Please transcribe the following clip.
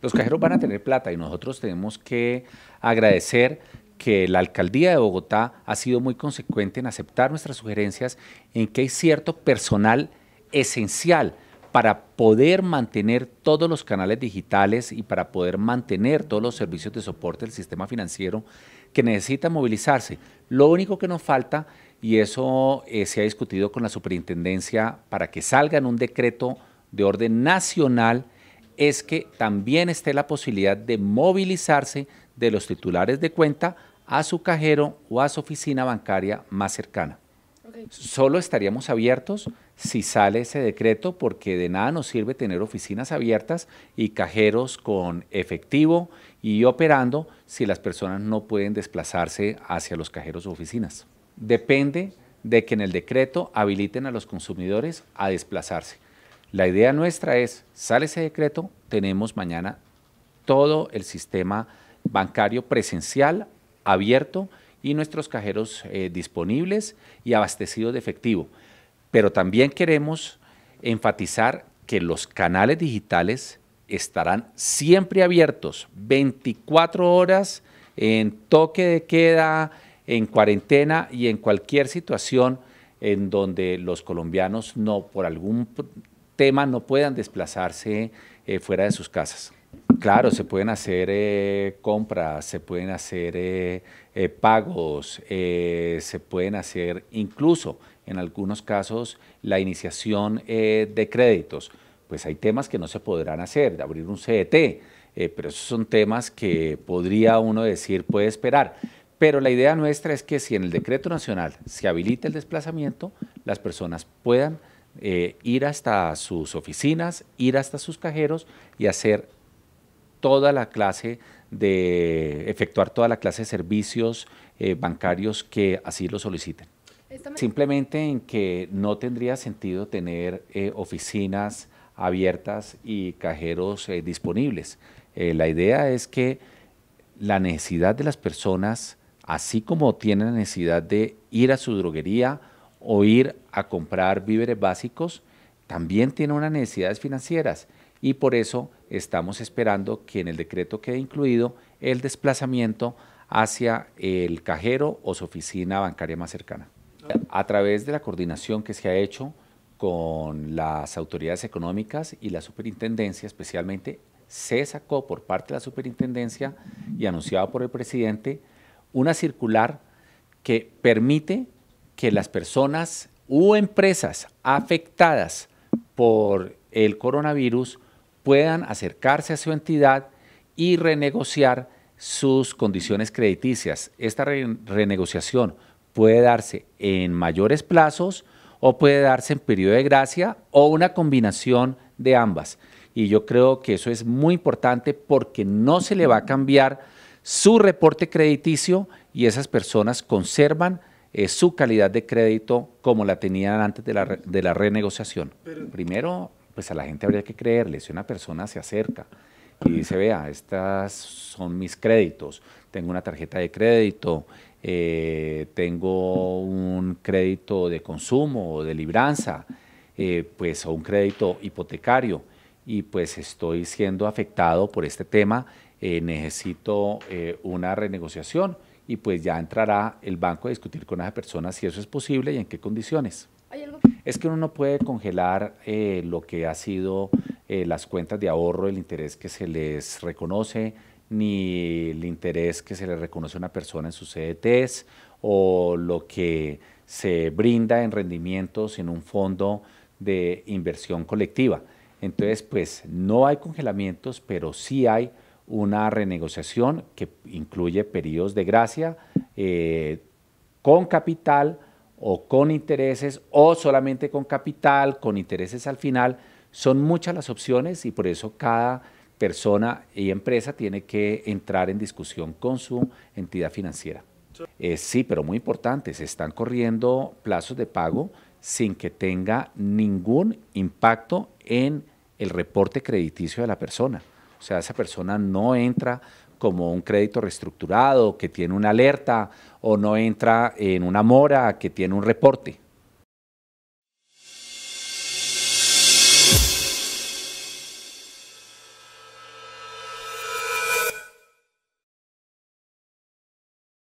Los cajeros van a tener plata y nosotros tenemos que agradecer que la alcaldía de Bogotá ha sido muy consecuente en aceptar nuestras sugerencias en que hay cierto personal esencial para poder mantener todos los canales digitales y para poder mantener todos los servicios de soporte del sistema financiero que necesita movilizarse. Lo único que nos falta y eso eh, se ha discutido con la superintendencia para que salga en un decreto de orden nacional, es que también esté la posibilidad de movilizarse de los titulares de cuenta a su cajero o a su oficina bancaria más cercana. Solo estaríamos abiertos si sale ese decreto porque de nada nos sirve tener oficinas abiertas y cajeros con efectivo y operando si las personas no pueden desplazarse hacia los cajeros o oficinas depende de que en el decreto habiliten a los consumidores a desplazarse. La idea nuestra es, sale ese decreto, tenemos mañana todo el sistema bancario presencial abierto y nuestros cajeros eh, disponibles y abastecidos de efectivo. Pero también queremos enfatizar que los canales digitales estarán siempre abiertos, 24 horas en toque de queda, en cuarentena y en cualquier situación en donde los colombianos no por algún tema no puedan desplazarse eh, fuera de sus casas. Claro, se pueden hacer eh, compras, se pueden hacer eh, pagos, se pueden hacer incluso en algunos casos la iniciación de créditos. Pues hay temas que no se podrán hacer, abrir un CDT, pero esos son temas que podría uno decir puede esperar. Pero la idea nuestra es que si en el decreto nacional se habilita el desplazamiento, las personas puedan eh, ir hasta sus oficinas, ir hasta sus cajeros y hacer toda la clase de, efectuar toda la clase de servicios eh, bancarios que así lo soliciten. Simplemente en que no tendría sentido tener eh, oficinas abiertas y cajeros disponibles. la idea es que la necesidad de las personas así como tiene la necesidad de ir a su droguería o ir a comprar víveres básicos, también tiene unas necesidades financieras y por eso estamos esperando que en el decreto quede incluido el desplazamiento hacia el cajero o su oficina bancaria más cercana. A través de la coordinación que se ha hecho con las autoridades económicas y la superintendencia, especialmente, se sacó por parte de la superintendencia y anunciado por el presidente una circular que permite que las personas u empresas afectadas por el coronavirus puedan acercarse a su entidad y renegociar sus condiciones crediticias. Esta renegociación puede darse en mayores plazos o puede darse en periodo de gracia o una combinación de ambas. Y yo creo que eso es muy importante porque no se le va a cambiar su reporte crediticio y esas personas conservan eh, su calidad de crédito como la tenían antes de la, renegociación. Primero, pues a la gente habría que creerle, si una persona se acerca y dice, vea, estas son mis créditos, tengo una tarjeta de crédito, eh, tengo un crédito de consumo o de libranza, eh, pues o un crédito hipotecario, y pues estoy siendo afectado por este tema, eh, necesito eh, una renegociación y pues ya entrará el banco a discutir con esa persona si eso es posible y en qué condiciones. Es que uno no puede congelar eh, lo que ha sido las cuentas de ahorro, el interés que se les reconoce, ni el interés que se le reconoce a una persona en sus CDTs e o lo que se brinda en rendimientos en un fondo de inversión colectiva. Entonces, pues no hay congelamientos, pero sí hay una renegociación que incluye periodos de gracia eh, con capital o con intereses o solamente con capital, con intereses al final. Son muchas las opciones y por eso cada persona y empresa tiene que entrar en discusión con su entidad financiera. Eh, sí, pero muy importante, se están corriendo plazos de pago sin que tenga ningún impacto en el reporte crediticio de la persona. O sea, esa persona no entra como un crédito reestructurado que tiene una alerta o no entra en una mora que tiene un reporte.